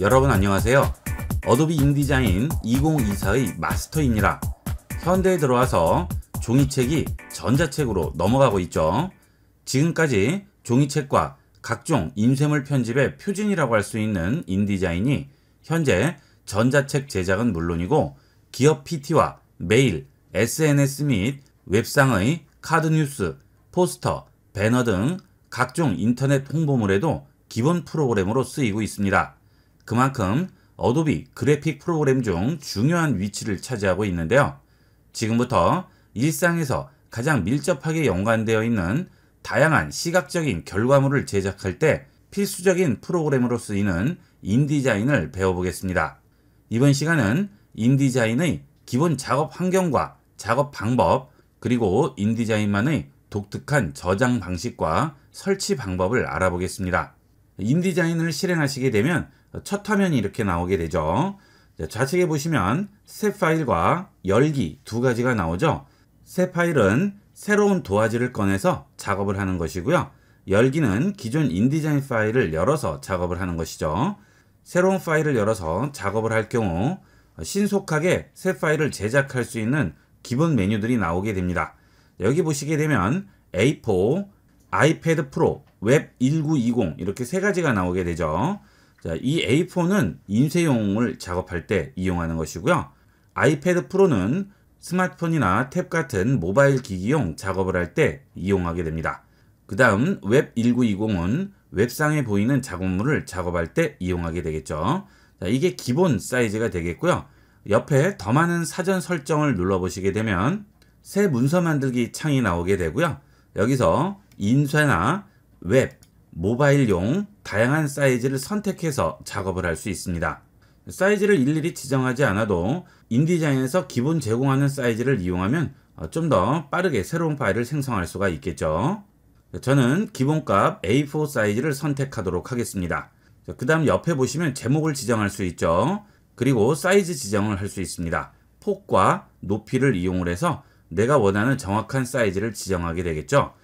여러분 안녕하세요. 어도비 인디자인 2024의 마스터입니다. 현대에 들어와서 종이책이 전자책으로 넘어가고 있죠. 지금까지 종이책과 각종 인쇄물 편집의 표준이라고 할 수 있는 인디자인이 현재 전자책 제작은 물론이고 기업 PT와 메일, SNS 및 웹상의 카드 뉴스, 포스터, 배너 등 각종 인터넷 홍보물에도 기본 프로그램으로 쓰이고 있습니다. 그만큼 어도비 그래픽 프로그램 중 중요한 위치를 차지하고 있는데요. 지금부터 일상에서 가장 밀접하게 연관되어 있는 다양한 시각적인 결과물을 제작할 때 필수적인 프로그램으로 쓰이는 인디자인을 배워보겠습니다. 이번 시간은 인디자인의 기본 작업 환경과 작업 방법, 그리고 인디자인만의 독특한 저장 방식과 설치 방법을 알아보겠습니다. 인디자인을 실행하시게 되면 첫 화면이 이렇게 나오게 되죠. 좌측에 보시면 새 파일과 열기 두 가지가 나오죠. 새 파일은 새로운 도화지를 꺼내서 작업을 하는 것이고요. 열기는 기존 인디자인 파일을 열어서 작업을 하는 것이죠. 새로운 파일을 열어서 작업을 할 경우 신속하게 새 파일을 제작할 수 있는 기본 메뉴들이 나오게 됩니다. 여기 보시게 되면 A4, 아이패드 프로, 웹 1920 이렇게 세 가지가 나오게 되죠. 자, 이 A4는 인쇄용을 작업할 때 이용하는 것이고요. 아이패드 프로는 스마트폰이나 탭 같은 모바일 기기용 작업을 할 때 이용하게 됩니다. 그 다음 웹 1920은 웹상에 보이는 작업물을 작업할 때 이용하게 되겠죠. 자, 이게 기본 사이즈가 되겠고요. 옆에 더 많은 사전 설정을 눌러보시게 되면 새 문서 만들기 창이 나오게 되고요. 여기서 인쇄나 웹, 모바일용 다양한 사이즈를 선택해서 작업을 할 수 있습니다. 사이즈를 일일이 지정하지 않아도 인디자인에서 기본 제공하는 사이즈를 이용하면 어, 좀더 빠르게 새로운 파일을 생성할 수가 있겠죠. 저는 기본값 A4 사이즈를 선택하도록 하겠습니다. 그 다음 옆에 보시면 제목을 지정할 수 있죠. 그리고 사이즈 지정을 할 수 있습니다. 폭과 높이를 이용을 해서 내가 원하는 정확한 사이즈를 지정하게 되겠죠.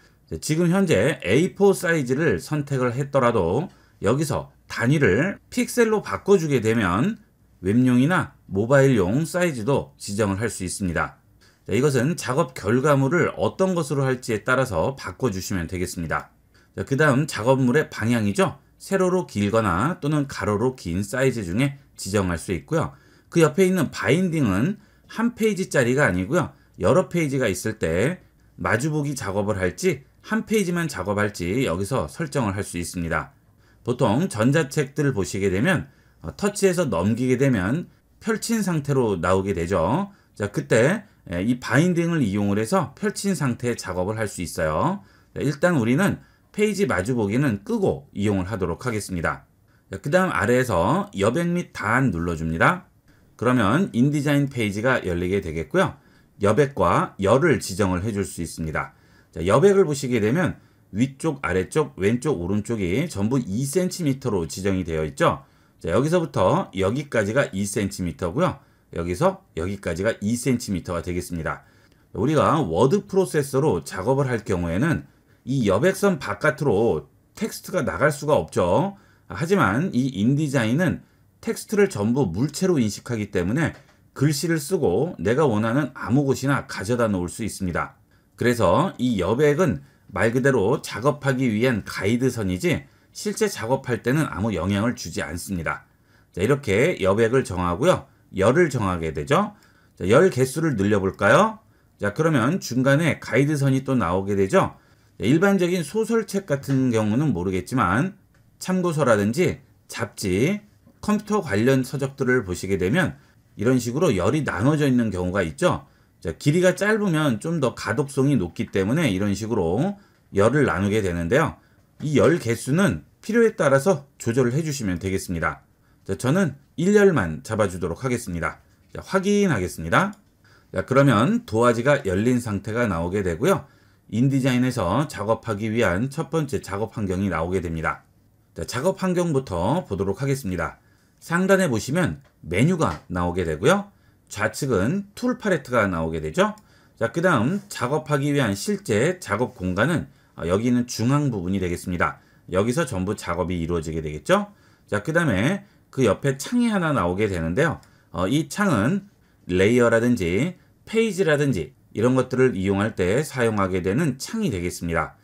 지금 현재 A4 사이즈를 선택을 했더라도 여기서 단위를 픽셀로 바꿔주게 되면 웹용이나 모바일용 사이즈도 지정을 할 수 있습니다. 이것은 작업 결과물을 어떤 것으로 할지에 따라서 바꿔주시면 되겠습니다. 그 다음 작업물의 방향이죠. 세로로 길거나 또는 가로로 긴 사이즈 중에 지정할 수 있고요. 그 옆에 있는 바인딩은 한 페이지짜리가 아니고요. 여러 페이지가 있을 때 마주보기 작업을 할지 한 페이지만 작업할지 여기서 설정을 할 수 있습니다. 보통 전자책들을 보시게 되면 어, 터치해서 넘기게 되면 펼친 상태로 나오게 되죠. 자, 그때 예, 이 바인딩을 이용을 해서 펼친 상태의 작업을 할 수 있어요. 일단 우리는 페이지 마주보기는 끄고 이용을 하도록 하겠습니다. 그 다음 아래에서 여백 및 단 눌러줍니다. 그러면 인디자인 페이지가 열리게 되겠고요. 여백과 열을 지정을 해줄 수 있습니다. 자, 여백을 보시게 되면 위쪽, 아래쪽, 왼쪽, 오른쪽이 전부 2cm로 지정이 되어 있죠. 자, 여기서부터 여기까지가 2cm고요. 여기서 여기까지가 2cm가 되겠습니다. 우리가 워드 프로세서로 작업을 할 경우에는 이 여백선 바깥으로 텍스트가 나갈 수가 없죠. 하지만 이 인디자인은 텍스트를 전부 물체로 인식하기 때문에 글씨를 쓰고 내가 원하는 아무 곳이나 가져다 놓을 수 있습니다. 그래서 이 여백은 말 그대로 작업하기 위한 가이드선이지 실제 작업할 때는 아무 영향을 주지 않습니다. 자, 이렇게 여백을 정하고요. 열을 정하게 되죠. 자, 열 개수를 늘려볼까요? 자, 그러면 중간에 가이드선이 또 나오게 되죠. 자, 일반적인 소설책 같은 경우는 모르겠지만 참고서라든지 잡지, 컴퓨터 관련 서적들을 보시게 되면 이런 식으로 열이 나눠져 있는 경우가 있죠. 자, 길이가 짧으면 좀 더 가독성이 높기 때문에 이런 식으로 열을 나누게 되는데요. 이 열 개수는 필요에 따라서 조절을 해주시면 되겠습니다. 자, 저는 1열만 잡아주도록 하겠습니다. 자, 확인하겠습니다. 자, 그러면 도화지가 열린 상태가 나오게 되고요. 인디자인에서 작업하기 위한 첫 번째 작업 환경이 나오게 됩니다. 자, 작업 환경부터 보도록 하겠습니다. 상단에 보시면 메뉴가 나오게 되고요. 좌측은 툴 팔레트가 나오게 되죠. 자, 그 다음 작업하기 위한 실제 작업 공간은 어, 여기는 중앙 부분이 되겠습니다. 여기서 전부 작업이 이루어지게 되겠죠. 자, 그 다음에 그 옆에 창이 하나 나오게 되는데요. 어, 이 창은 레이어라든지 페이지라든지 이런 것들을 이용할 때 사용하게 되는 창이 되겠습니다.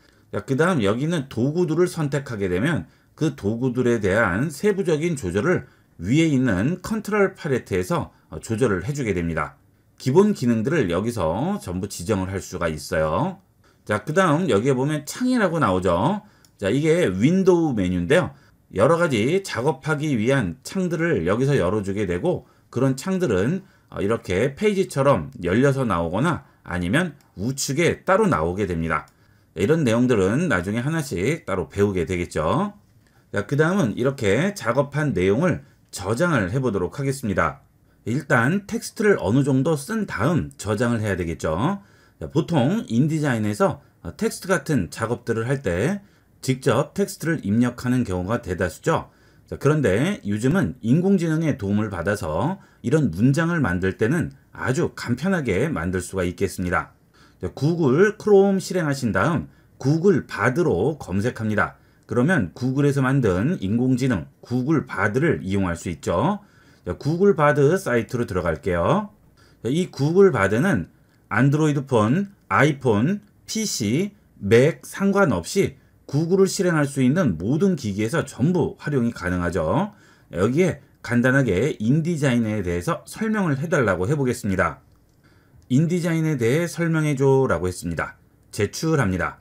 그 다음 여기는 도구들을 선택하게 되면 그 도구들에 대한 세부적인 조절을 위에 있는 컨트롤 팔레트에서 어, 조절을 해주게 됩니다. 기본 기능들을 여기서 전부 지정을 할 수가 있어요. 자, 그 다음 여기에 보면 창이라고 나오죠. 자, 이게 윈도우 메뉴인데요. 여러 가지 작업하기 위한 창들을 여기서 열어주게 되고 그런 창들은 어, 이렇게 페이지처럼 열려서 나오거나 아니면 우측에 따로 나오게 됩니다. 이런 내용들은 나중에 하나씩 따로 배우게 되겠죠. 그 다음은 이렇게 작업한 내용을 저장을 해보도록 하겠습니다. 일단 텍스트를 어느 정도 쓴 다음 저장을 해야 되겠죠. 보통 인디자인에서 어, 텍스트 같은 작업들을 할 때 직접 텍스트를 입력하는 경우가 대다수죠. 그런데 요즘은 인공지능의 도움을 받아서 이런 문장을 만들 때는 아주 간편하게 만들 수가 있겠습니다. 구글 크롬 실행하신 다음 구글 바드로 검색합니다. 그러면 구글에서 만든 인공지능 구글 바드를 이용할 수 있죠. 구글 바드 사이트로 들어갈게요. 이 구글 바드는 안드로이드 폰, 아이폰, PC, 맥 상관없이 구글을 실행할 수 있는 모든 기기에서 전부 활용이 가능하죠. 여기에 간단하게 인디자인에 대해서 설명을 해달라고 해보겠습니다. 인디자인에 대해 설명해줘 라고 했습니다. 제출합니다.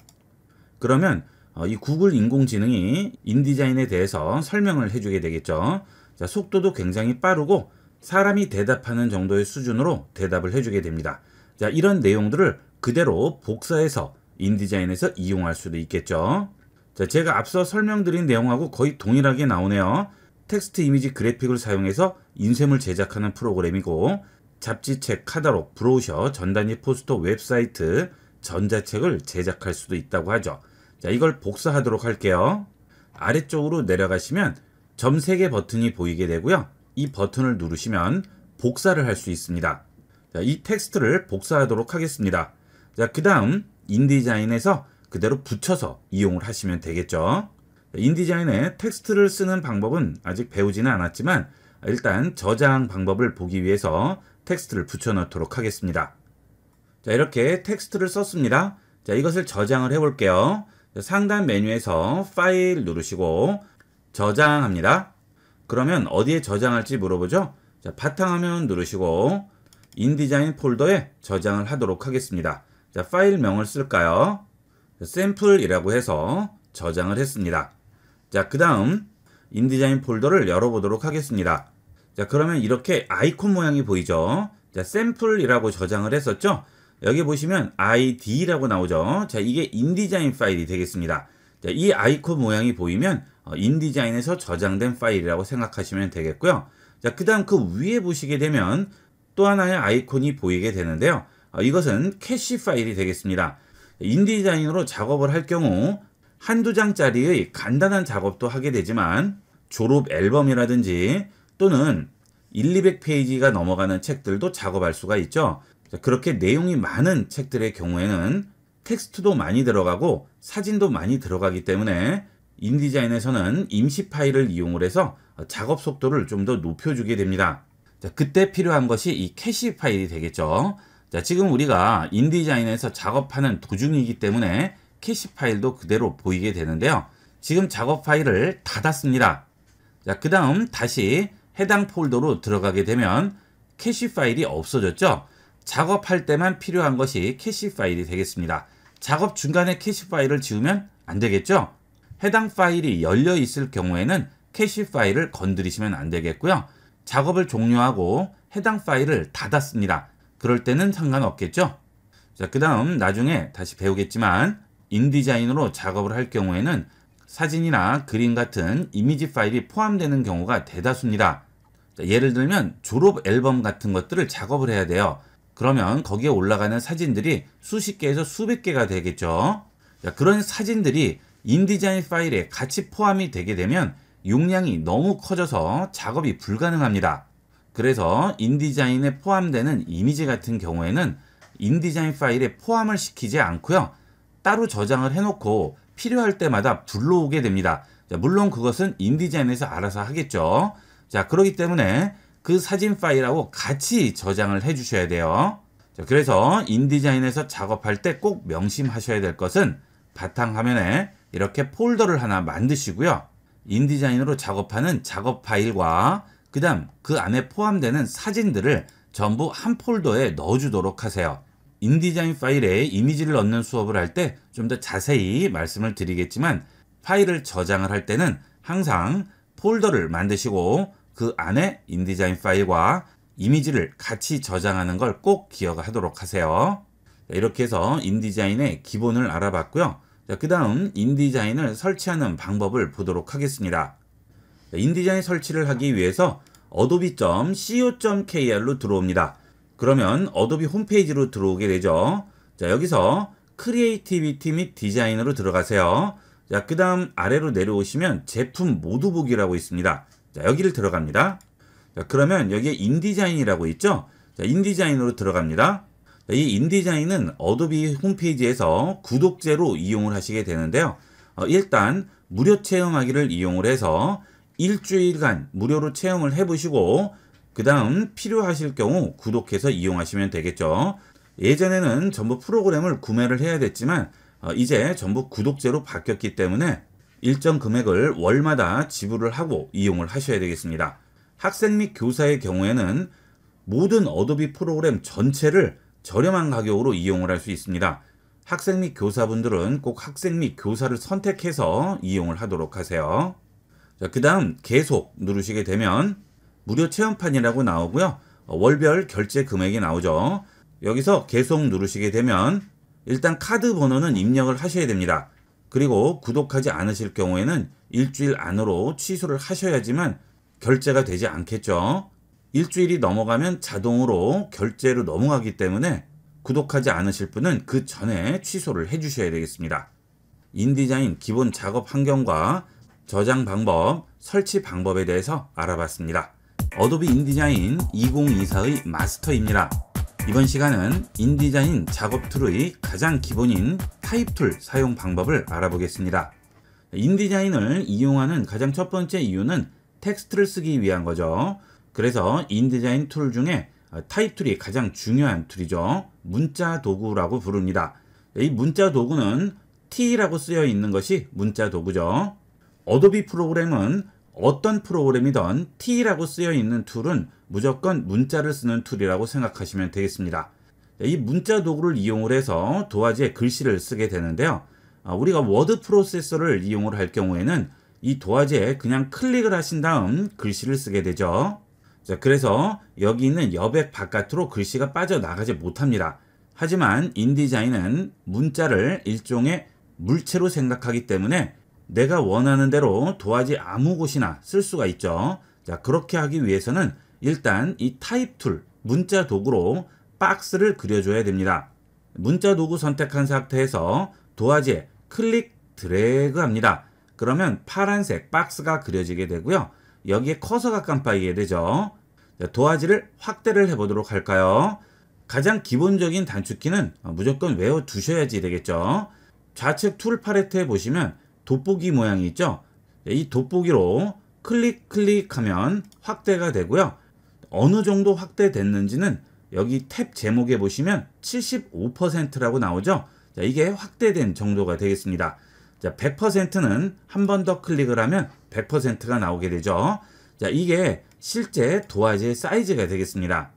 그러면 어, 이 구글 인공지능이 인디자인에 대해서 설명을 해주게 되겠죠. 자, 속도도 굉장히 빠르고 사람이 대답하는 정도의 수준으로 대답을 해주게 됩니다. 자, 이런 내용들을 그대로 복사해서 인디자인에서 이용할 수도 있겠죠. 자, 제가 앞서 설명드린 내용하고 거의 동일하게 나오네요. 텍스트 이미지 그래픽을 사용해서 인쇄물 제작하는 프로그램이고 잡지책, 카다로, 브로셔, 전단지 포스터, 웹사이트, 전자책을 제작할 수도 있다고 하죠. 자, 이걸 복사하도록 할게요. 아래쪽으로 내려가시면 점 3개 버튼이 보이게 되고요. 이 버튼을 누르시면 복사를 할 수 있습니다. 자, 이 텍스트를 복사하도록 하겠습니다. 자, 그 다음 인디자인에서 그대로 붙여서 이용을 하시면 되겠죠. 인디자인에 텍스트를 쓰는 방법은 아직 배우지는 않았지만 일단 저장 방법을 보기 위해서 텍스트를 붙여넣도록 하겠습니다. 자 이렇게 텍스트를 썼습니다. 자 이것을 저장을 해볼게요. 상단 메뉴에서 파일 누르시고 저장합니다. 그러면 어디에 저장할지 물어보죠. 자, 바탕화면 누르시고 인디자인 폴더에 저장을 하도록 하겠습니다. 자, 파일명을 쓸까요? 샘플이라고 해서 저장을 했습니다. 자, 그 다음 인디자인 폴더를 열어보도록 하겠습니다. 자, 그러면 이렇게 아이콘 모양이 보이죠? 자, 샘플이라고 저장을 했었죠? 여기 보시면 id라고 나오죠? 자, 이게 인디자인 파일이 되겠습니다. 자, 이 아이콘 모양이 보이면 어, 인디자인에서 저장된 파일이라고 생각하시면 되겠고요. 자, 그 다음 그 위에 보시게 되면 또 하나의 아이콘이 보이게 되는데요. 어, 이것은 캐시 파일이 되겠습니다. 인디자인으로 작업을 할 경우 한두 장짜리의 간단한 작업도 하게 되지만 졸업 앨범이라든지 또는 1, 200페이지가 넘어가는 책들도 작업할 수가 있죠. 그렇게 내용이 많은 책들의 경우에는 텍스트도 많이 들어가고 사진도 많이 들어가기 때문에 인디자인에서는 임시 파일을 이용을 해서 작업 속도를 좀 더 높여주게 됩니다. 자, 그때 필요한 것이 이 캐시 파일이 되겠죠. 자, 지금 우리가 인디자인에서 작업하는 도중이기 때문에 캐시 파일도 그대로 보이게 되는데요. 지금 작업 파일을 닫았습니다. 자, 그 다음 다시 해당 폴더로 들어가게 되면 캐시 파일이 없어졌죠. 작업할 때만 필요한 것이 캐시 파일이 되겠습니다. 작업 중간에 캐시 파일을 지우면 안 되겠죠. 해당 파일이 열려 있을 경우에는 캐시 파일을 건드리시면 안 되겠고요. 작업을 종료하고 해당 파일을 닫았습니다. 그럴 때는 상관없겠죠? 자, 그 다음 나중에 다시 배우겠지만 인디자인으로 작업을 할 경우에는 사진이나 그림 같은 이미지 파일이 포함되는 경우가 대다수입니다. 자, 예를 들면 졸업 앨범 같은 것들을 작업을 해야 돼요. 그러면 거기에 올라가는 사진들이 수십 개에서 수백 개가 되겠죠. 자, 그런 사진들이 인디자인 파일에 같이 포함이 되게 되면 용량이 너무 커져서 작업이 불가능합니다. 그래서 인디자인에 포함되는 이미지 같은 경우에는 인디자인 파일에 포함을 시키지 않고요. 따로 저장을 해놓고 필요할 때마다 불러오게 됩니다. 물론 그것은 인디자인에서 알아서 하겠죠. 자, 그러기 때문에 그 사진 파일하고 같이 저장을 해 주셔야 돼요. 자, 그래서 인디자인에서 작업할 때 꼭 명심하셔야 될 것은 바탕화면에 이렇게 폴더를 하나 만드시고요. 인디자인으로 작업하는 작업 파일과 그 다음 그 안에 포함되는 사진들을 전부 한 폴더에 넣어주도록 하세요. 인디자인 파일에 이미지를 넣는 수업을 할 때 좀 더 자세히 말씀을 드리겠지만 파일을 저장을 할 때는 항상 폴더를 만드시고 그 안에 인디자인 파일과 이미지를 같이 저장하는 걸 꼭 기억하도록 하세요. 이렇게 해서 인디자인의 기본을 알아봤고요. 그 다음 인디자인을 설치하는 방법을 보도록 하겠습니다. 인디자인 설치를 하기 위해서 adobe.co.kr로 들어옵니다. 그러면 어도비 홈페이지로 들어오게 되죠. 자, 여기서 크리에이티비티 및 디자인으로 들어가세요. 자, 그 다음 아래로 내려오시면 제품 모두 보기라고 있습니다. 자, 여기를 들어갑니다. 자, 그러면 여기에 인디자인이라고 있죠? 자, 인디자인으로 들어갑니다. 이 인디자인은 어도비 홈페이지에서 구독제로 이용을 하시게 되는데요. 어, 일단 무료 체험하기를 이용을 해서 일주일간 무료로 체험을 해보시고 그 다음 필요하실 경우 구독해서 이용하시면 되겠죠. 예전에는 전부 프로그램을 구매를 해야 됐지만 어, 이제 전부 구독제로 바뀌었기 때문에 일정 금액을 월마다 지불을 하고 이용을 하셔야 되겠습니다. 학생 및 교사의 경우에는 모든 어도비 프로그램 전체를 저렴한 가격으로 이용을 할 수 있습니다. 학생 및 교사분들은 꼭 학생 및 교사를 선택해서 이용을 하도록 하세요. 자, 그 다음 계속 누르시게 되면 무료 체험판이라고 나오고요. 어, 월별 결제 금액이 나오죠. 여기서 계속 누르시게 되면 일단 카드 번호는 입력을 하셔야 됩니다. 그리고 구독하지 않으실 경우에는 일주일 안으로 취소를 하셔야지만 결제가 되지 않겠죠. 일주일이 넘어가면 자동으로 결제로 넘어가기 때문에 구독하지 않으실 분은 그 전에 취소를 해주셔야 되겠습니다. 인디자인 기본 작업 환경과 저장 방법, 설치 방법에 대해서 알아봤습니다. 어도비 인디자인 2024의 마스터입니다. 이번 시간은 인디자인 작업 툴의 가장 기본인 타입 툴 사용 방법을 알아보겠습니다. 인디자인을 이용하는 가장 첫 번째 이유는 텍스트를 쓰기 위한 거죠. 그래서 인디자인 툴 중에 타입 툴이 가장 중요한 툴이죠. 문자 도구라고 부릅니다. 이 문자 도구는 T라고 쓰여 있는 것이 문자 도구죠. 어도비 프로그램은 어떤 프로그램이든 T라고 쓰여 있는 툴은 무조건 문자를 쓰는 툴이라고 생각하시면 되겠습니다. 이 문자 도구를 이용을 해서 도화지에 글씨를 쓰게 되는데요. 아, 우리가 워드 프로세서를 이용을 할 경우에는 이 도화지에 그냥 클릭을 하신 다음 글씨를 쓰게 되죠. 자, 그래서 여기 있는 여백 바깥으로 글씨가 빠져나가지 못합니다. 하지만 인디자인은 문자를 일종의 물체로 생각하기 때문에 내가 원하는 대로 도화지 아무 곳이나 쓸 수가 있죠. 자, 그렇게 하기 위해서는 일단 이 타입 툴, 문자 도구로 박스를 그려줘야 됩니다. 문자 도구 선택한 상태에서 도화지에 클릭 드래그 합니다. 그러면 파란색 박스가 그려지게 되고요. 여기에 커서가 깜빡이게 되죠. 도화지를 확대를 해보도록 할까요? 가장 기본적인 단축키는 무조건 외워두셔야지 되겠죠. 좌측 툴 팔레트에 보시면 돋보기 모양이 있죠. 이 돋보기로 클릭 클릭하면 확대가 되고요. 어느 정도 확대됐는지는 여기 탭 제목에 보시면 75%라고 나오죠. 이게 확대된 정도가 되겠습니다. 100%는 한 번 더 클릭을 하면 100%가 나오게 되죠. 자, 이게 실제 도화지의 사이즈가 되겠습니다.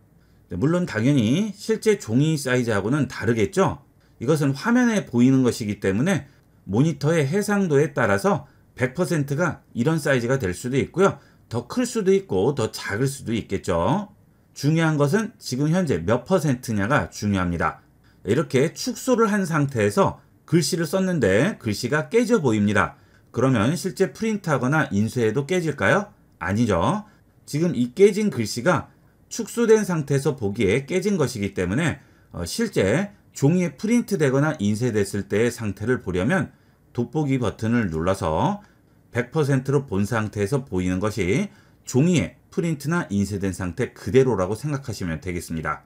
네, 물론 당연히 실제 종이 사이즈하고는 다르겠죠. 이것은 화면에 보이는 것이기 때문에 모니터의 해상도에 따라서 100%가 이런 사이즈가 될 수도 있고요. 더 클 수도 있고 더 작을 수도 있겠죠. 중요한 것은 지금 현재 몇 퍼센트냐가 중요합니다. 이렇게 축소를 한 상태에서 글씨를 썼는데 글씨가 깨져 보입니다. 그러면 실제 프린트하거나 인쇄해도 깨질까요? 아니죠. 지금 이 깨진 글씨가 축소된 상태에서 보기에 깨진 것이기 때문에 어, 실제 종이에 프린트되거나 인쇄됐을 때의 상태를 보려면 돋보기 버튼을 눌러서 100%로 본 상태에서 보이는 것이 종이에 프린트나 인쇄된 상태 그대로라고 생각하시면 되겠습니다.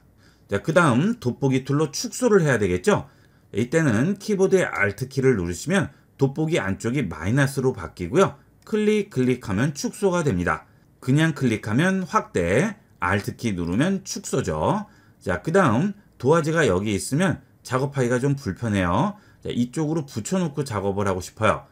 그 다음 돋보기 툴로 축소를 해야 되겠죠? 이때는 키보드의 Alt 키를 누르시면 돋보기 안쪽이 마이너스로 바뀌고요. 클릭 클릭하면 축소가 됩니다. 그냥 클릭하면 확대, Alt키 누르면 축소죠. 자, 그 다음 도화지가 여기 있으면 작업하기가 좀 불편해요. 자, 이쪽으로 붙여놓고 작업을 하고 싶어요.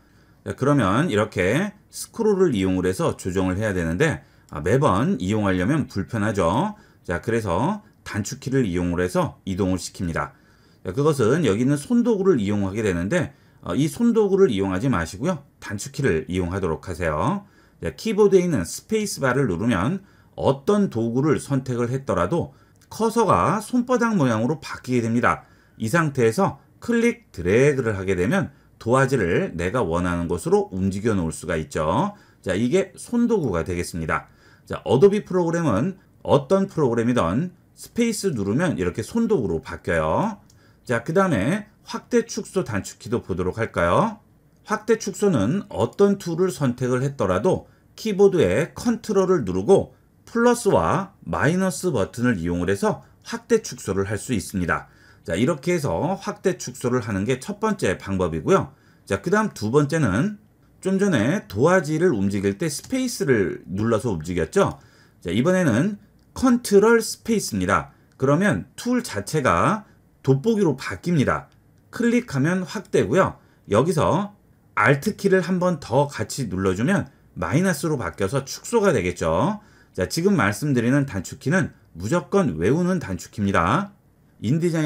자, 그러면 이렇게 스크롤을 이용을 해서 조정을 해야 되는데 아, 매번 이용하려면 불편하죠. 자, 그래서 단축키를 이용을 해서 이동을 시킵니다. 자, 그것은 여기 있는 손도구를 이용하게 되는데 어, 이 손도구를 이용하지 마시고요. 단축키를 이용하도록 하세요. 네, 키보드에 있는 스페이스바를 누르면 어떤 도구를 선택을 했더라도 커서가 손바닥 모양으로 바뀌게 됩니다. 이 상태에서 클릭 드래그를 하게 되면 도화지를 내가 원하는 곳으로 움직여 놓을 수가 있죠. 자, 이게 손도구가 되겠습니다. 자, 어도비 프로그램은 어떤 프로그램이든 스페이스 누르면 이렇게 손도구로 바뀌어요. 자, 그 다음에 확대 축소 단축키도 보도록 할까요? 확대 축소는 어떤 툴을 선택을 했더라도 키보드의 컨트롤을 누르고 플러스와 마이너스 버튼을 이용을 해서 확대 축소를 할 수 있습니다. 자, 이렇게 해서 확대 축소를 하는 게 첫 번째 방법이고요. 자, 그 다음 두 번째는 좀 전에 도화지를 움직일 때 스페이스를 눌러서 움직였죠. 자, 이번에는 컨트롤 스페이스입니다. 그러면 툴 자체가 돋보기로 바뀝니다. 클릭하면 확대고요. 여기서 Alt 키를 한번 더 같이 눌러주면 마이너스로 바뀌어서 축소가 되겠죠. 자, 지금 말씀드리는 단축키는 무조건 외우는 단축키입니다.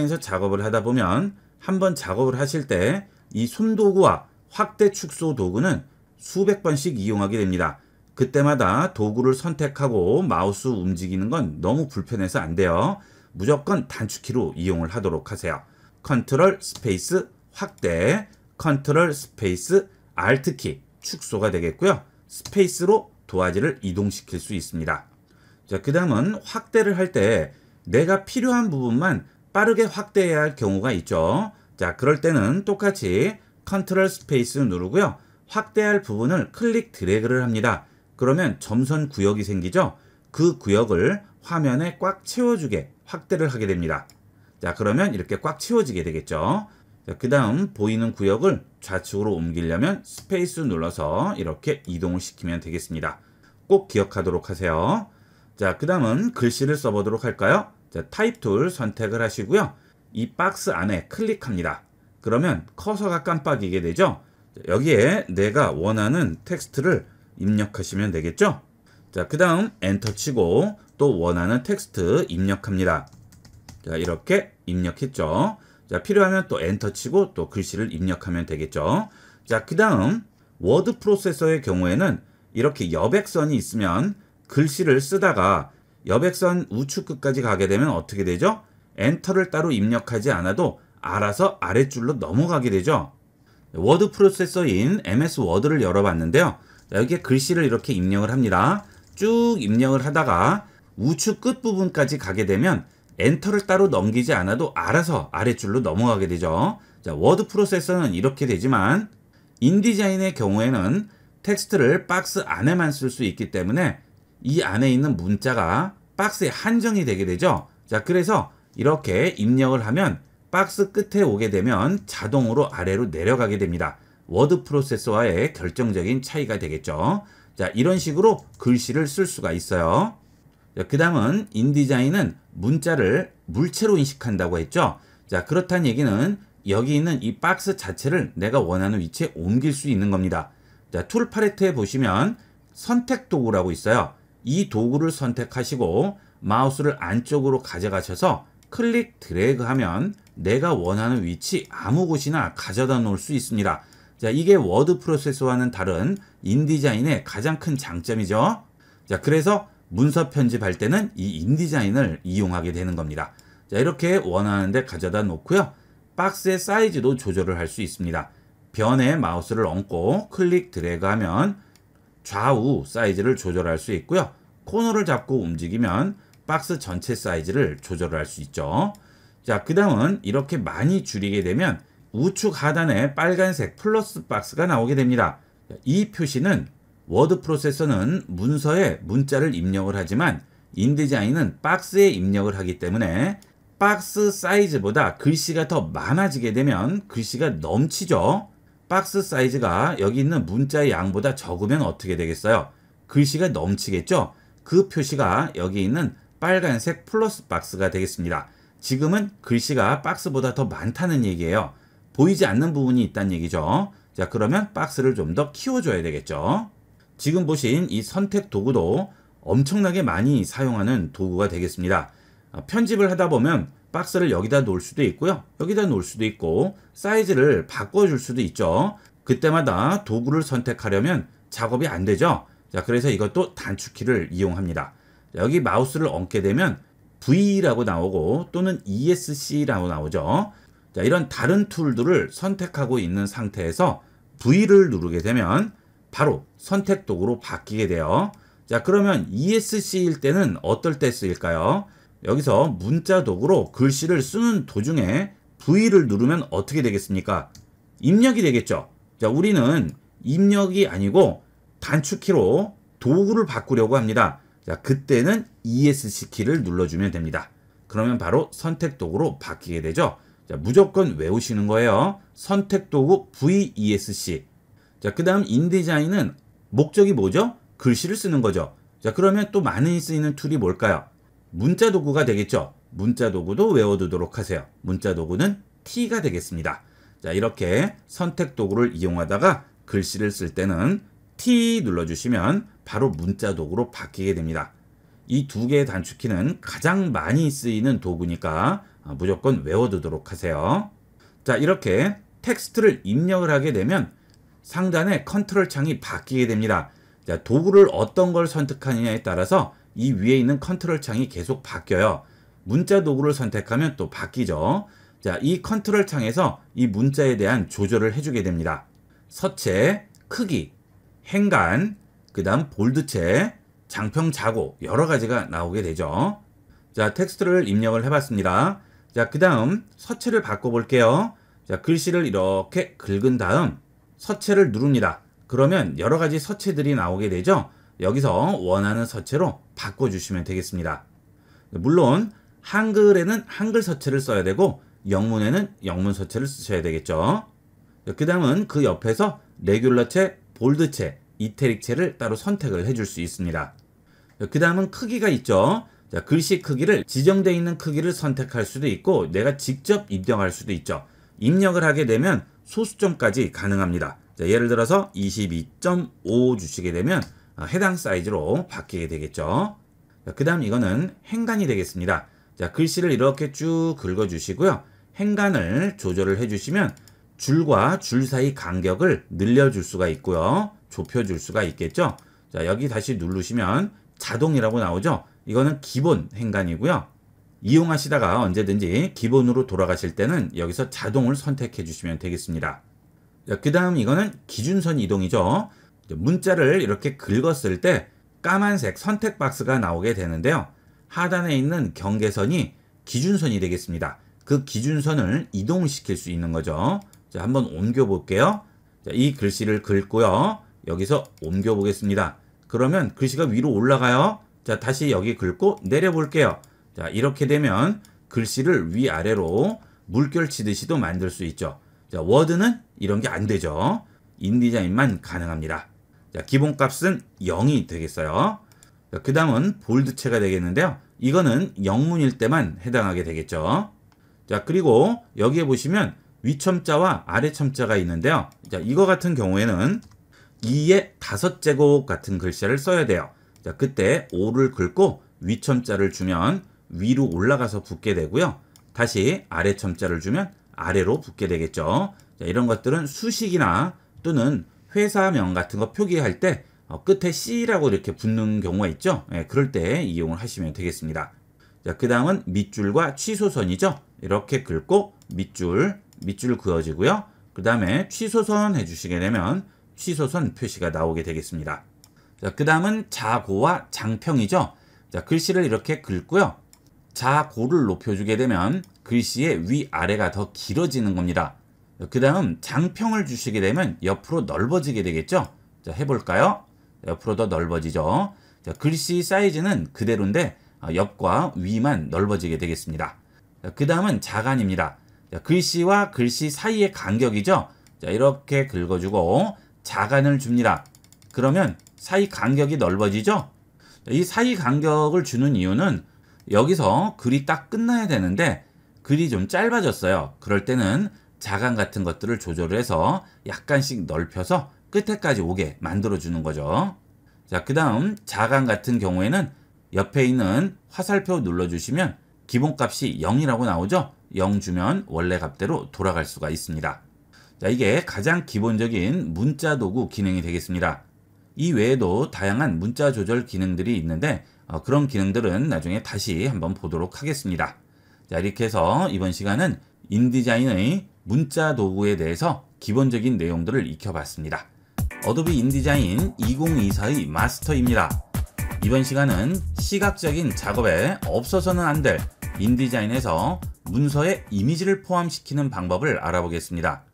인디자인에서 작업을 하다 보면 한 번 작업을 하실 때 이 손도구와 확대 축소 도구는 수백 번씩 이용하게 됩니다. 그때마다 도구를 선택하고 마우스 움직이는 건 너무 불편해서 안 돼요. 무조건 단축키로 이용을 하도록 하세요. 컨트롤 스페이스 확대, 컨트롤 스페이스 알트키 축소가 되겠고요. 스페이스로 도화지를 이동시킬 수 있습니다. 자, 그 다음은 확대를 할 때 내가 필요한 부분만 빠르게 확대해야 할 경우가 있죠. 자, 그럴 때는 똑같이 컨트롤 스페이스 누르고요. 확대할 부분을 클릭 드래그를 합니다. 그러면 점선 구역이 생기죠. 그 구역을 화면에 꽉 채워주게 확대를 하게 됩니다. 자 그러면 이렇게 꽉 채워지게 되겠죠. 그 다음 보이는 구역을 좌측으로 옮기려면 스페이스 눌러서 이렇게 이동을 시키면 되겠습니다. 꼭 기억하도록 하세요. 자, 그 다음은 글씨를 써보도록 할까요? 자, 타입 툴 선택을 하시고요. 이 박스 안에 클릭합니다. 그러면 커서가 깜빡이게 되죠? 여기에 내가 원하는 텍스트를 입력하시면 되겠죠? 자, 그 다음 엔터 치고 또 원하는 텍스트 입력합니다. 자, 이렇게 입력했죠. 자, 필요하면 또 엔터 치고 또 글씨를 입력하면 되겠죠. 자, 그 다음 워드 프로세서의 경우에는 이렇게 여백선이 있으면 글씨를 쓰다가 여백선 우측 끝까지 가게 되면 어떻게 되죠? 엔터를 따로 입력하지 않아도 알아서 아래줄로 넘어가게 되죠. 워드 프로세서인 MS 워드를 열어봤는데요. 여기에 글씨를 이렇게 입력을 합니다. 쭉 입력을 하다가 우측 끝부분까지 가게 되면 엔터를 따로 넘기지 않아도 알아서 아래줄로 넘어가게 되죠. 자, 워드 프로세서는 이렇게 되지만 인디자인의 경우에는 텍스트를 박스 안에만 쓸 수 있기 때문에 이 안에 있는 문자가 박스에 한정이 되게 되죠. 자, 그래서 이렇게 입력을 하면 박스 끝에 오게 되면 자동으로 아래로 내려가게 됩니다. 워드 프로세서와의 결정적인 차이가 되겠죠. 자, 이런 식으로 글씨를 쓸 수가 있어요. 그 다음은 인디자인은 문자를 물체로 인식한다고 했죠. 자, 그렇다는 얘기는 여기 있는 이 박스 자체를 내가 원하는 위치에 옮길 수 있는 겁니다. 자, 툴 팔레트에 보시면 선택 도구라고 있어요. 이 도구를 선택하시고 마우스를 안쪽으로 가져가셔서 클릭 드래그 하면 내가 원하는 위치 아무 곳이나 가져다 놓을 수 있습니다. 자, 이게 워드 프로세서와는 다른 인디자인의 가장 큰 장점이죠. 자, 그래서 문서 편집할 때는 이 인디자인을 이용하게 되는 겁니다. 자 이렇게 원하는 데 가져다 놓고요. 박스의 사이즈도 조절을 할 수 있습니다. 변에 마우스를 얹고 클릭 드래그하면 좌우 사이즈를 조절할 수 있고요. 코너를 잡고 움직이면 박스 전체 사이즈를 조절할 수 있죠. 자, 그 다음은 이렇게 많이 줄이게 되면 우측 하단에 빨간색 플러스 박스가 나오게 됩니다. 이 표시는 워드 프로세서는 문서에 문자를 입력을 하지만 인디자인은 박스에 입력을 하기 때문에 박스 사이즈보다 글씨가 더 많아지게 되면 글씨가 넘치죠. 박스 사이즈가 여기 있는 문자의 양보다 적으면 어떻게 되겠어요? 글씨가 넘치겠죠? 그 표시가 여기 있는 빨간색 플러스 박스가 되겠습니다. 지금은 글씨가 박스보다 더 많다는 얘기예요. 보이지 않는 부분이 있다는 얘기죠. 자 그러면 박스를 좀 더 키워줘야 되겠죠. 지금 보신 이 선택 도구도 엄청나게 많이 사용하는 도구가 되겠습니다. 아, 편집을 하다 보면 박스를 여기다 놓을 수도 있고요. 여기다 놓을 수도 있고 사이즈를 바꿔줄 수도 있죠. 그때마다 도구를 선택하려면 작업이 안 되죠. 자, 그래서 이것도 단축키를 이용합니다. 여기 마우스를 얹게 되면 V라고 나오고 또는 ESC라고 나오죠. 자, 이런 다른 툴들을 선택하고 있는 상태에서 V를 누르게 되면 바로 선택 도구로 바뀌게 돼요. 자 그러면 ESC일 때는 어떨 때 쓰일까요? 여기서 문자 도구로 글씨를 쓰는 도중에 V를 누르면 어떻게 되겠습니까? 입력이 되겠죠. 자 우리는 입력이 아니고 단축키로 도구를 바꾸려고 합니다. 자 그때는 ESC 키를 눌러주면 됩니다. 그러면 바로 선택 도구로 바뀌게 되죠. 자 무조건 외우시는 거예요. 선택 도구 VESC 자, 그 다음 인디자인은 목적이 뭐죠? 글씨를 쓰는 거죠. 자, 그러면 또 많이 쓰이는 툴이 뭘까요? 문자 도구가 되겠죠. 문자 도구도 외워두도록 하세요. 문자 도구는 T가 되겠습니다. 자, 이렇게 선택 도구를 이용하다가 글씨를 쓸 때는 T 눌러주시면 바로 문자 도구로 바뀌게 됩니다. 이 두 개의 단축키는 가장 많이 쓰이는 도구니까 아, 무조건 외워두도록 하세요. 자, 이렇게 텍스트를 입력을 하게 되면 상단의 컨트롤 창이 바뀌게 됩니다. 자, 도구를 어떤 걸 선택하느냐에 따라서 이 위에 있는 컨트롤 창이 계속 바뀌어요. 문자 도구를 선택하면 또 바뀌죠. 자, 이 컨트롤 창에서 이 문자에 대한 조절을 해주게 됩니다. 서체, 크기, 행간, 그 다음 볼드체, 장평 자고 여러 가지가 나오게 되죠. 자, 텍스트를 입력을 해봤습니다. 자, 그 다음 서체를 바꿔볼게요. 자, 글씨를 이렇게 긁은 다음 서체를 누릅니다. 그러면 여러 가지 서체들이 나오게 되죠. 여기서 원하는 서체로 바꿔주시면 되겠습니다. 물론 한글에는 한글 서체를 써야 되고 영문에는 영문 서체를 쓰셔야 되겠죠. 그 다음은 그 옆에서 레귤러체, 볼드체, 이태릭체를 따로 선택을 해 줄 수 있습니다. 그 다음은 크기가 있죠. 자, 글씨 크기를 지정되어 있는 크기를 선택할 수도 있고 내가 직접 입력할 수도 있죠. 입력을 하게 되면 소수점까지 가능합니다. 자, 예를 들어서 22.5 주시게 되면 아, 해당 사이즈로 바뀌게 되겠죠. 그 다음 이거는 행간이 되겠습니다. 자, 글씨를 이렇게 쭉 긁어주시고요. 행간을 조절을 해주시면 줄과 줄 사이 간격을 늘려줄 수가 있고요. 좁혀줄 수가 있겠죠. 자, 여기 다시 누르시면 자동이라고 나오죠. 이거는 기본 행간이고요. 이용하시다가 언제든지 기본으로 돌아가실 때는 여기서 자동을 선택해 주시면 되겠습니다. 그 다음 이거는 기준선 이동이죠. 문자를 이렇게 긁었을 때 까만색 선택 박스가 나오게 되는데요. 하단에 있는 경계선이 기준선이 되겠습니다. 그 기준선을 이동시킬 수 있는 거죠. 자, 한번 옮겨 볼게요. 이 글씨를 긁고요. 여기서 옮겨 보겠습니다. 그러면 글씨가 위로 올라가요. 자, 다시 여기 긁고 내려 볼게요. 자 이렇게 되면 글씨를 위아래로 물결치듯이도 만들 수 있죠. 자 워드는 이런 게 안 되죠. 인디자인만 가능합니다. 자 기본값은 0이 되겠어요. 그 다음은 볼드체가 되겠는데요. 이거는 영문일 때만 해당하게 되겠죠. 자 그리고 여기에 보시면 위첨자와 아래첨자가 있는데요. 자 이거 같은 경우에는 2의 다섯 제곱 같은 글씨를 써야 돼요. 자 그때 5를 긁고 위첨자를 주면 위로 올라가서 붙게 되고요. 다시 아래 점자를 주면 아래로 붙게 되겠죠. 자, 이런 것들은 수식이나 또는 회사명 같은 거 표기할 때 어, 끝에 C라고 이렇게 붙는 경우가 있죠. 예, 그럴 때 이용을 하시면 되겠습니다. 자, 그 다음은 밑줄과 취소선이죠. 이렇게 긁고 밑줄, 밑줄 그어지고요. 그 다음에 취소선 해주시게 되면 취소선 표시가 나오게 되겠습니다. 자, 그 다음은 자고와 장평이죠. 자, 글씨를 이렇게 긁고요. 자고를 높여주게 되면 글씨의 위아래가 더 길어지는 겁니다. 그 다음 장평을 주시게 되면 옆으로 넓어지게 되겠죠. 자, 해볼까요? 옆으로 더 넓어지죠. 자, 글씨 사이즈는 그대로인데 아, 옆과 위만 넓어지게 되겠습니다. 그 다음은 자간입니다. 자, 글씨와 글씨 사이의 간격이죠. 자, 이렇게 긁어주고 자간을 줍니다. 그러면 사이 간격이 넓어지죠? 이 사이 간격을 주는 이유는 여기서 글이 딱 끝나야 되는데 글이 좀 짧아졌어요. 그럴 때는 자간 같은 것들을 조절을 해서 약간씩 넓혀서 끝에까지 오게 만들어주는 거죠. 자, 그 다음 자간 같은 경우에는 옆에 있는 화살표 눌러주시면 기본값이 0이라고 나오죠. 0 주면 원래 값대로 돌아갈 수가 있습니다. 자, 이게 가장 기본적인 문자 도구 기능이 되겠습니다. 이 외에도 다양한 문자 조절 기능들이 있는데 어, 그런 기능들은 나중에 다시 한번 보도록 하겠습니다. 자 이렇게 해서 이번 시간은 인디자인의 문자 도구에 대해서 기본적인 내용들을 익혀봤습니다. 어도비 인디자인 2024의 마스터입니다. 이번 시간은 시각적인 작업에 없어서는 안 될 인디자인에서 문서에 이미지를 포함시키는 방법을 알아보겠습니다.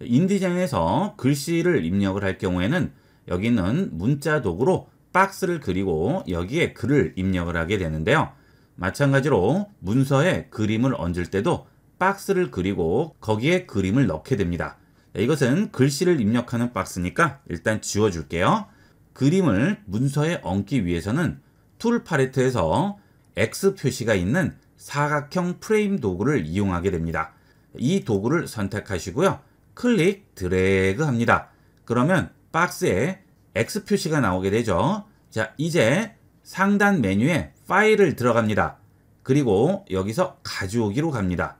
인디자인에서 글씨를 입력을 할 경우에는 여기는 문자 도구로 박스를 그리고 여기에 글을 입력을 하게 되는데요. 마찬가지로 문서에 그림을 얹을 때도 박스를 그리고 거기에 그림을 넣게 됩니다. 네, 이것은 글씨를 입력하는 박스니까 일단 지워줄게요. 그림을 문서에 얹기 위해서는 툴 팔레트에서 X 표시가 있는 사각형 프레임 도구를 이용하게 됩니다. 이 도구를 선택하시고요. 클릭 드래그 합니다. 그러면 박스에 X 표시가 나오게 되죠. 자, 이제 상단 메뉴에 파일을 들어갑니다. 그리고 여기서 가져오기로 갑니다.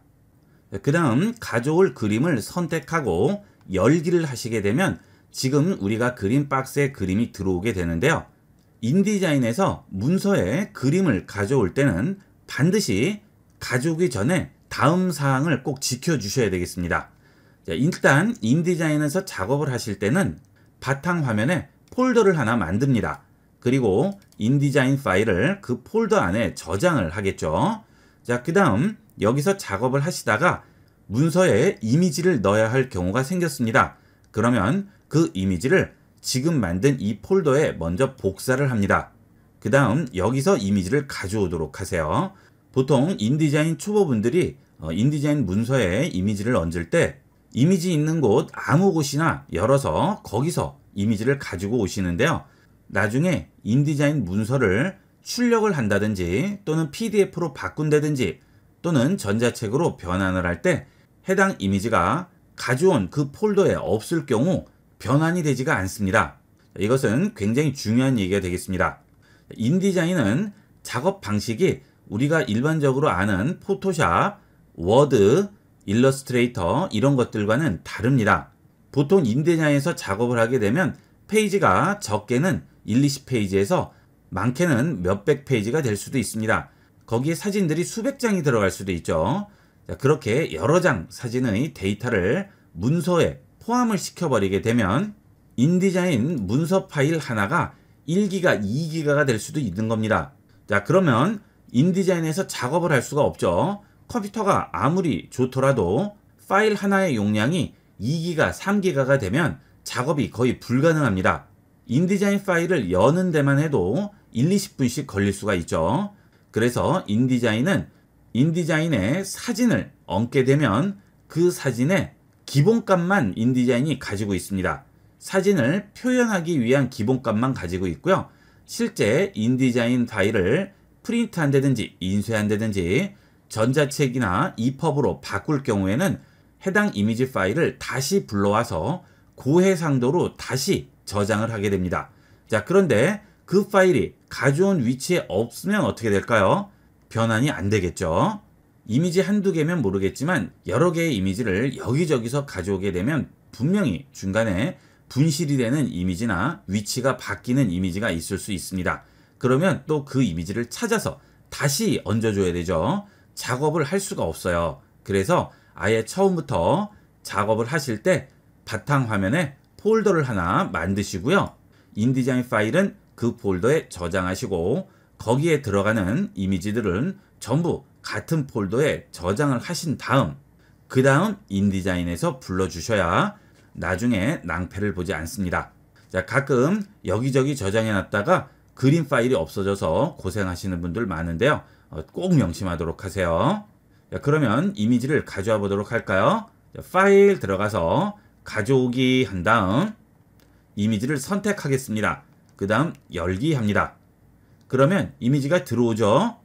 그 다음 가져올 그림을 선택하고 열기를 하시게 되면 지금 우리가 그림 박스에 그림이 들어오게 되는데요. 인디자인에서 문서에 그림을 가져올 때는 반드시 가져오기 전에 다음 사항을 꼭 지켜주셔야 되겠습니다. 일단 인디자인에서 작업을 하실 때는 바탕화면에 폴더를 하나 만듭니다. 그리고 인디자인 파일을 그 폴더 안에 저장을 하겠죠. 자, 그 다음 여기서 작업을 하시다가 문서에 이미지를 넣어야 할 경우가 생겼습니다. 그러면 그 이미지를 지금 만든 이 폴더에 먼저 복사를 합니다. 그 다음 여기서 이미지를 가져오도록 하세요. 보통 인디자인 초보분들이 어, 인디자인 문서에 이미지를 얹을 때 이미지 있는 곳 아무 곳이나 열어서 거기서 이미지를 가지고 오시는데요. 나중에 인디자인 문서를 출력을 한다든지 또는 PDF로 바꾼다든지 또는 전자책으로 변환을 할 때 해당 이미지가 가져온 그 폴더에 없을 경우 변환이 되지가 않습니다. 이것은 굉장히 중요한 얘기가 되겠습니다. 인디자인은 작업 방식이 우리가 일반적으로 아는 포토샵, 워드, 일러스트레이터 이런 것들과는 다릅니다. 보통 인대냐에서 작업을 하게 되면 페이지가 적게는 1, 20페이지에서 많게는 몇백 페이지가 될 수도 있습니다. 거기에 사진들이 수백 장이 들어갈 수도 있죠. 그렇게 여러 장 사진의 데이터를 문서에 포함을 시켜버리게 되면 인디자인 문서 파일 하나가 1기가, 2기가가 될 수도 있는 겁니다. 자, 그러면 인디자인에서 작업을 할 수가 없죠. 컴퓨터가 아무리 좋더라도 파일 하나의 용량이 2기가, 3기가가 되면 작업이 거의 불가능합니다. 인디자인 파일을 여는 데만 해도 1, 20분씩 걸릴 수가 있죠. 그래서 인디자인은 인디자인에 사진을 얹게 되면 그 사진의 기본값만 인디자인이 가지고 있습니다. 사진을 표현하기 위한 기본값만 가지고 있고요. 실제 인디자인 파일을 프린트한다든지 인쇄한다든지 전자책이나 EPUB으로 바꿀 경우에는 해당 이미지 파일을 다시 불러와서 고해상도로 다시 저장을 하게 됩니다. 자, 그런데 그 파일이 가져온 위치에 없으면 어떻게 될까요? 변환이 안 되겠죠. 이미지 한두 개면 모르겠지만 여러 개의 이미지를 여기저기서 가져오게 되면 분명히 중간에 분실이 되는 이미지나 위치가 바뀌는 이미지가 있을 수 있습니다. 그러면 또 그 이미지를 찾아서 다시 얹어줘야 되죠. 작업을 할 수가 없어요. 그래서 아예 처음부터 작업을 하실 때 바탕 화면에 폴더를 하나 만드시고요. 인디자인 파일은 그 폴더에 저장하시고 거기에 들어가는 이미지들은 전부 같은 폴더에 저장을 하신 다음 그 다음 인디자인에서 불러주셔야 나중에 낭패를 보지 않습니다. 자, 가끔 여기저기 저장해놨다가 그림 파일이 없어져서 고생하시는 분들 많은데요. 어, 꼭 명심하도록 하세요. 자, 그러면 이미지를 가져와 보도록 할까요? 자, 파일 들어가서 가져오기 한 다음 이미지를 선택하겠습니다. 그 다음 열기합니다. 그러면 이미지가 들어오죠.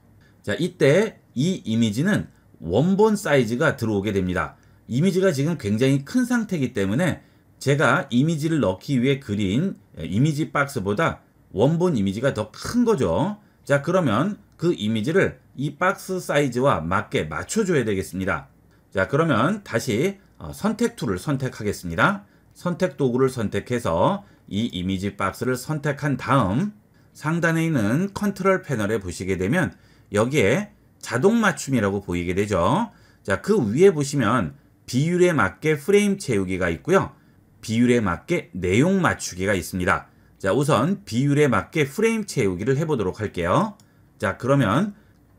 자, 이때 이 이미지는 원본 사이즈가 들어오게 됩니다. 이미지가 지금 굉장히 큰 상태이기 때문에 제가 이미지를 넣기 위해 그린 이미지 박스보다 원본 이미지가 더 큰 거죠. 자, 그러면 그 이미지를 이 박스 사이즈와 맞게 맞춰줘야 되겠습니다. 자 그러면 다시 어, 선택 툴을 선택하겠습니다. 선택 도구를 선택해서 이 이미지 박스를 선택한 다음 상단에 있는 컨트롤 패널에 보시게 되면 여기에 자동 맞춤이라고 보이게 되죠. 자, 그 위에 보시면 비율에 맞게 프레임 채우기가 있고요. 비율에 맞게 내용 맞추기가 있습니다. 자, 우선 비율에 맞게 프레임 채우기를 해보도록 할게요. 자 그러면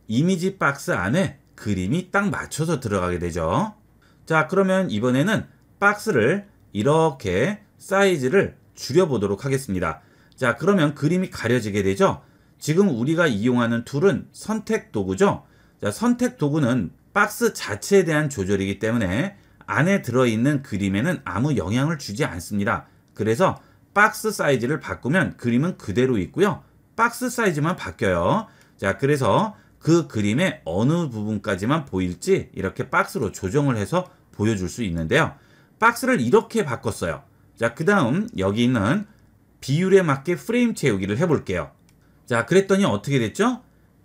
이미지 박스 안에 그림이 딱 맞춰서 들어가게 되죠. 자 그러면 이번에는 박스를 이렇게 사이즈를 줄여보도록 하겠습니다. 자 그러면 그림이 가려지게 되죠. 지금 우리가 이용하는 툴은 선택 도구죠. 자, 선택 도구는 박스 자체에 대한 조절이기 때문에 안에 들어있는 그림에는 아무 영향을 주지 않습니다. 그래서 박스 사이즈를 바꾸면 그림은 그대로 있고요. 박스 사이즈만 바뀌어요. 자 그래서 그 그림의 어느 부분까지만 보일지 이렇게 박스로 조정을 해서 보여줄 수 있는데요. 박스를 이렇게 바꿨어요. 자, 그 다음 여기 있는 비율에 맞게 프레임 채우기를 해볼게요. 자, 그랬더니 어떻게 됐죠?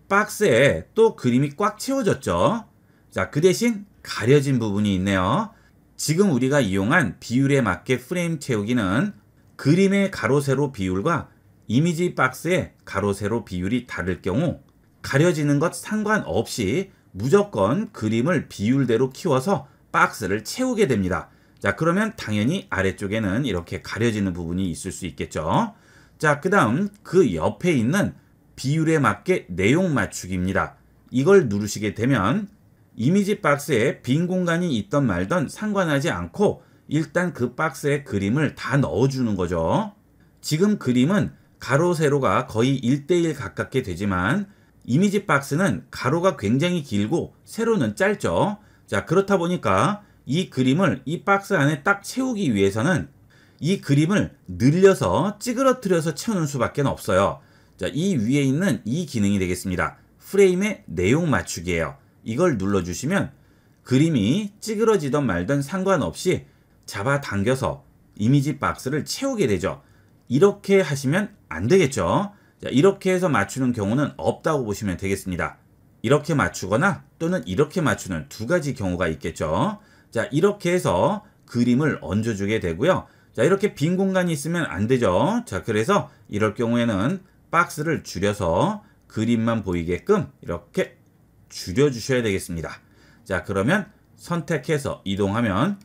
박스에 또 그림이 꽉 채워졌죠. 자, 그 대신 가려진 부분이 있네요. 지금 우리가 이용한 비율에 맞게 프레임 채우기는 그림의 가로 세로 비율과 이미지 박스의 가로 세로 비율이 다를 경우 가려지는 것 상관없이 무조건 그림을 비율대로 키워서 박스를 채우게 됩니다. 자 그러면 당연히 아래쪽에는 이렇게 가려지는 부분이 있을 수 있겠죠. 자그 다음 그 옆에 있는 비율에 맞게 내용 맞추기입니다. 이걸 누르시게 되면 이미지 박스에 빈 공간이 있던 말던 상관하지 않고 일단 그 박스에 그림을 다 넣어주는 거죠. 지금 그림은 가로 세로가 거의 1대1 가깝게 되지만 이미지 박스는 가로가 굉장히 길고 세로는 짧죠. 자 그렇다 보니까 이 그림을 이 박스 안에 딱 채우기 위해서는 이 그림을 늘려서 찌그러뜨려서 채우는 수밖에 없어요. 자, 이 위에 있는 이 기능이 되겠습니다. 프레임의 내용 맞추기예요. 이걸 눌러주시면 그림이 찌그러지던 말던 상관없이 잡아당겨서 이미지 박스를 채우게 되죠. 이렇게 하시면 안 되겠죠. 자, 이렇게 해서 맞추는 경우는 없다고 보시면 되겠습니다. 이렇게 맞추거나 또는 이렇게 맞추는 두 가지 경우가 있겠죠. 자, 이렇게 해서 그림을 얹어주게 되고요. 자, 이렇게 빈 공간이 있으면 안 되죠. 자, 그래서 이럴 경우에는 박스를 줄여서 그림만 보이게끔 이렇게 줄여주셔야 되겠습니다. 자, 그러면 선택해서 이동하면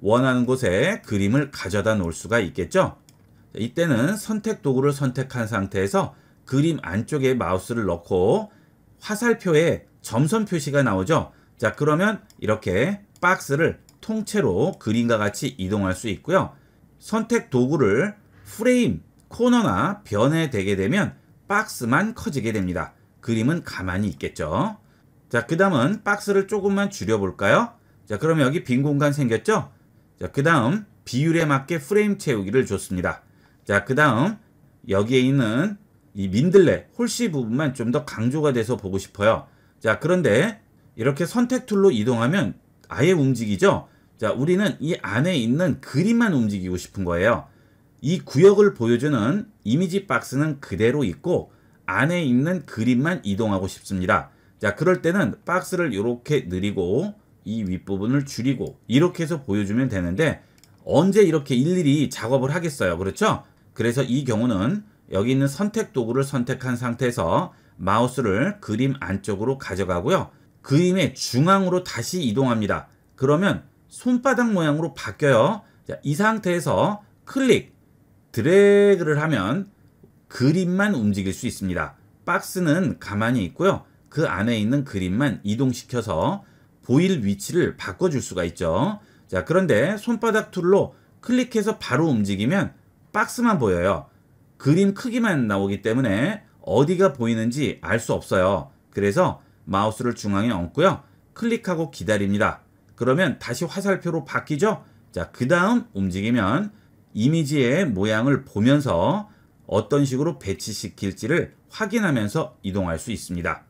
원하는 곳에 그림을 가져다 놓을 수가 있겠죠. 이때는 선택 도구를 선택한 상태에서 그림 안쪽에 마우스를 넣고 화살표에 점선 표시가 나오죠. 자 그러면 이렇게 박스를 통째로 그림과 같이 이동할 수 있고요. 선택 도구를 프레임, 코너나 변에 대게 되면 박스만 커지게 됩니다. 그림은 가만히 있겠죠. 자, 그 다음은 박스를 조금만 줄여볼까요? 자, 그럼 여기 빈 공간 생겼죠? 자, 그 다음 비율에 맞게 프레임 채우기를 줬습니다. 자, 그 다음 여기에 있는 이 민들레, 홀씨 부분만 좀 더 강조가 돼서 보고 싶어요. 자, 그런데 이렇게 선택 툴로 이동하면 아예 움직이죠? 자, 우리는 이 안에 있는 그림만 움직이고 싶은 거예요. 이 구역을 보여주는 이미지 박스는 그대로 있고 안에 있는 그림만 이동하고 싶습니다. 자, 그럴 때는 박스를 이렇게 느리고 이 윗부분을 줄이고 이렇게 해서 보여주면 되는데 언제 이렇게 일일이 작업을 하겠어요. 그렇죠? 그래서 이 경우는 여기 있는 선택 도구를 선택한 상태에서 마우스를 그림 안쪽으로 가져가고요. 그림의 중앙으로 다시 이동합니다. 그러면 손바닥 모양으로 바뀌어요. 자, 이 상태에서 클릭, 드래그를 하면 그림만 움직일 수 있습니다. 박스는 가만히 있고요. 그 안에 있는 그림만 이동시켜서 보일 위치를 바꿔줄 수가 있죠. 자, 그런데 손바닥 툴로 클릭해서 바로 움직이면 박스만 보여요. 그림 크기만 나오기 때문에 어디가 보이는지 알 수 없어요. 그래서 마우스를 중앙에 얹고요. 클릭하고 기다립니다. 그러면 다시 화살표로 바뀌죠? 자, 그 다음 움직이면 이미지의 모양을 보면서 어떤 식으로 배치시킬지를 확인하면서 이동할 수 있습니다.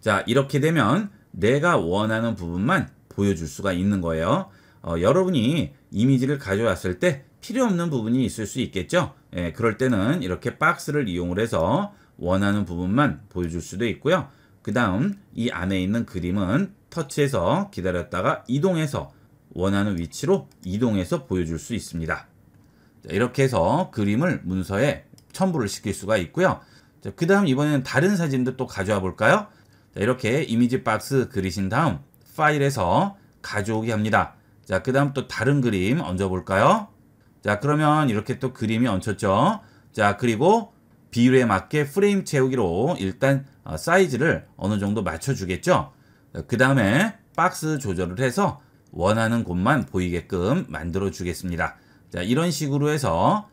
자, 이렇게 되면 내가 원하는 부분만 보여줄 수가 있는 거예요. 어, 여러분이 이미지를 가져왔을 때 필요 없는 부분이 있을 수 있겠죠. 예, 그럴 때는 이렇게 박스를 이용을 해서 원하는 부분만 보여줄 수도 있고요. 그 다음 이 안에 있는 그림은 터치해서 기다렸다가 이동해서 원하는 위치로 이동해서 보여줄 수 있습니다. 이렇게 해서 그림을 문서에 첨부를 시킬 수가 있고요. 그 다음 이번에는 다른 사진도 또 가져와 볼까요? 이렇게 이미지 박스 그리신 다음 파일에서 가져오기 합니다. 자, 그 다음 또 다른 그림 얹어 볼까요? 자 그러면 이렇게 또 그림이 얹혔죠. 자 그리고 비율에 맞게 프레임 채우기로 일단 어, 사이즈를 어느 정도 맞춰주겠죠. 그 다음에 박스 조절을 해서 원하는 곳만 보이게끔 만들어 주겠습니다. 자 이런 식으로 해서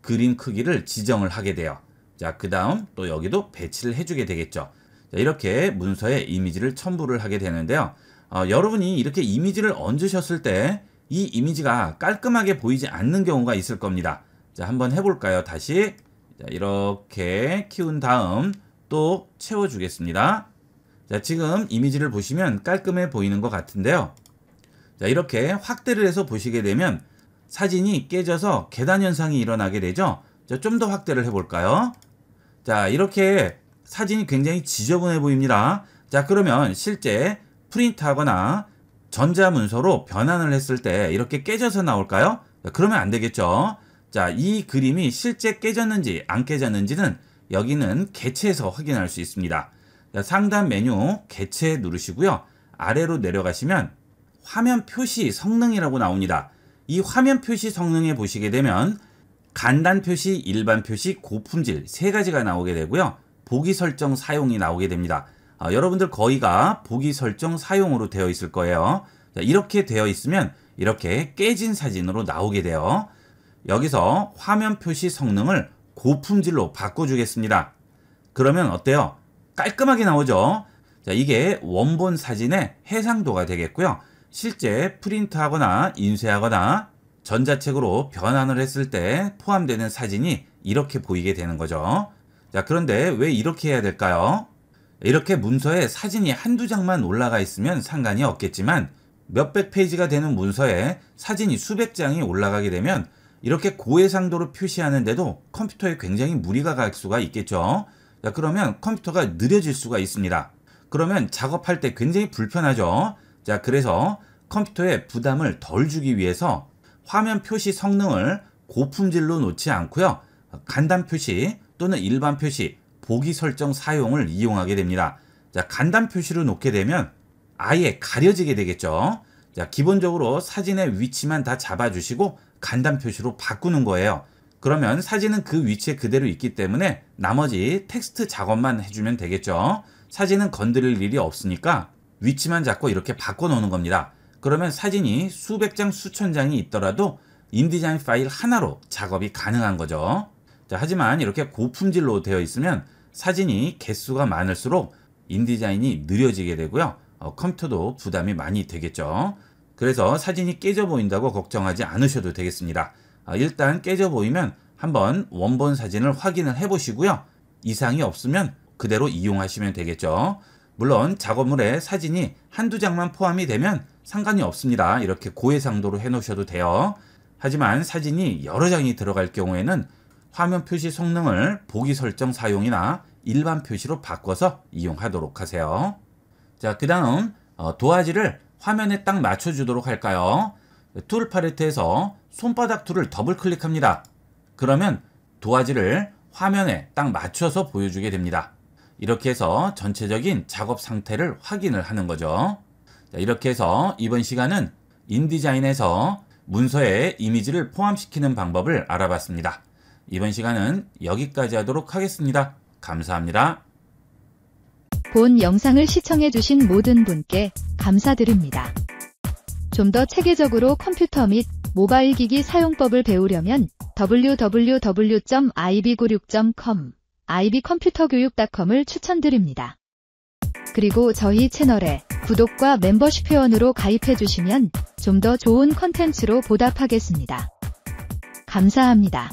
그림 크기를 지정을 하게 돼요. 자그 다음 또 여기도 배치를 해주게 되겠죠. 자, 이렇게 문서에 이미지를 첨부를 하게 되는데요. 어, 여러분이 이렇게 이미지를 얹으셨을 때이 이미지가 깔끔하게 보이지 않는 경우가 있을 겁니다. 자, 한번 해볼까요? 다시 자, 이렇게 키운 다음 또 채워주겠습니다. 자, 지금 이미지를 보시면 깔끔해 보이는 것 같은데요. 자, 이렇게 확대를 해서 보시게 되면 사진이 깨져서 계단 현상이 일어나게 되죠. 자, 좀 더 확대를 해볼까요? 자, 이렇게 사진이 굉장히 지저분해 보입니다. 자, 그러면 실제 프린트하거나 전자문서로 변환을 했을 때 이렇게 깨져서 나올까요? 네, 그러면 안 되겠죠. 자, 이 그림이 실제 깨졌는지 안 깨졌는지는 여기는 개체에서 확인할 수 있습니다. 상단 메뉴 개체 누르시고요. 아래로 내려가시면 화면 표시 성능이라고 나옵니다. 이 화면 표시 성능에 보시게 되면 간단 표시, 일반 표시, 고품질 세 가지가 나오게 되고요. 보기 설정 사용이 나오게 됩니다. 어, 여러분들 거의가 보기 설정 사용으로 되어 있을 거예요. 자, 이렇게 되어 있으면 이렇게 깨진 사진으로 나오게 돼요. 여기서 화면 표시 성능을 고품질로 바꿔주겠습니다. 그러면 어때요? 깔끔하게 나오죠? 자, 이게 원본 사진의 해상도가 되겠고요. 실제 프린트하거나 인쇄하거나 전자책으로 변환을 했을 때 포함되는 사진이 이렇게 보이게 되는 거죠. 자, 그런데 왜 이렇게 해야 될까요? 이렇게 문서에 사진이 한두 장만 올라가 있으면 상관이 없겠지만 몇백 페이지가 되는 문서에 사진이 수백 장이 올라가게 되면 이렇게 고해상도로 표시하는데도 컴퓨터에 굉장히 무리가 갈 수가 있겠죠. 자, 그러면 컴퓨터가 느려질 수가 있습니다. 그러면 작업할 때 굉장히 불편하죠. 자, 그래서 컴퓨터에 부담을 덜 주기 위해서 화면 표시 성능을 고품질로 놓지 않고요. 간단 표시 또는 일반 표시 보기 설정 사용을 이용하게 됩니다. 자, 간단 표시를 놓게 되면 아예 가려지게 되겠죠. 자, 기본적으로 사진의 위치만 다 잡아주시고 간단 표시로 바꾸는 거예요. 그러면 사진은 그 위치에 그대로 있기 때문에 나머지 텍스트 작업만 해주면 되겠죠. 사진은 건드릴 일이 없으니까 위치만 잡고 이렇게 바꿔놓는 겁니다. 그러면 사진이 수백 장, 수천 장이 있더라도 인디자인 파일 하나로 작업이 가능한 거죠. 자, 하지만 이렇게 고품질로 되어 있으면 사진이 개수가 많을수록 인디자인이 느려지게 되고요. 어, 컴퓨터도 부담이 많이 되겠죠. 그래서 사진이 깨져 보인다고 걱정하지 않으셔도 되겠습니다. 어, 일단 깨져 보이면 한번 원본 사진을 확인을 해 보시고요. 이상이 없으면 그대로 이용하시면 되겠죠. 물론 작업물에 사진이 한두 장만 포함이 되면 상관이 없습니다. 이렇게 고해상도로 해 놓으셔도 돼요. 하지만 사진이 여러 장이 들어갈 경우에는 화면 표시 성능을 보기 설정 사용이나 일반 표시로 바꿔서 이용하도록 하세요. 자, 그 다음 어, 도화지를 화면에 딱 맞춰주도록 할까요? 툴 팔레트에서 손바닥 툴을 더블 클릭합니다. 그러면 도화지를 화면에 딱 맞춰서 보여주게 됩니다. 이렇게 해서 전체적인 작업 상태를 확인을 하는 거죠. 자, 이렇게 해서 이번 시간은 인디자인에서 문서에 이미지를 포함시키는 방법을 알아봤습니다. 이번 시간은 여기까지 하도록 하겠습니다. 감사합니다. 본 영상을 시청해주신 모든 분께 감사드립니다. 좀 더 체계적으로 컴퓨터 및 모바일 기기 사용법을 배우려면 www.ib96.com, ib컴퓨터교육.com을 추천드립니다. 그리고 저희 채널에 구독과 멤버십 회원으로 가입해주시면 좀 더 좋은 컨텐츠로 보답하겠습니다. 감사합니다.